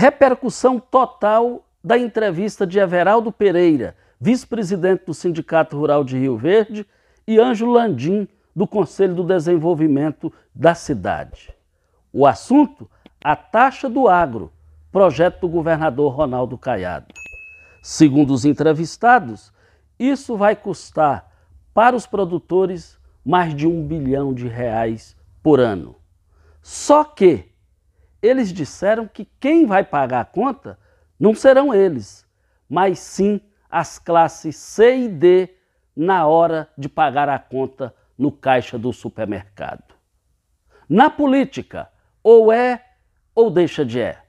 Repercussão total da entrevista de Everaldo Pereira, vice-presidente do Sindicato Rural de Rio Verde, e Ângelo Landim, do Conselho do Desenvolvimento da cidade. O assunto: a taxa do agro, projeto do governador Ronaldo Caiado. Segundo os entrevistados, isso vai custar para os produtores mais de um bilhão de reais por ano. Só que eles disseram que quem vai pagar a conta não serão eles, mas sim as classes C e D na hora de pagar a conta no caixa do supermercado. Na política, ou é ou deixa de é.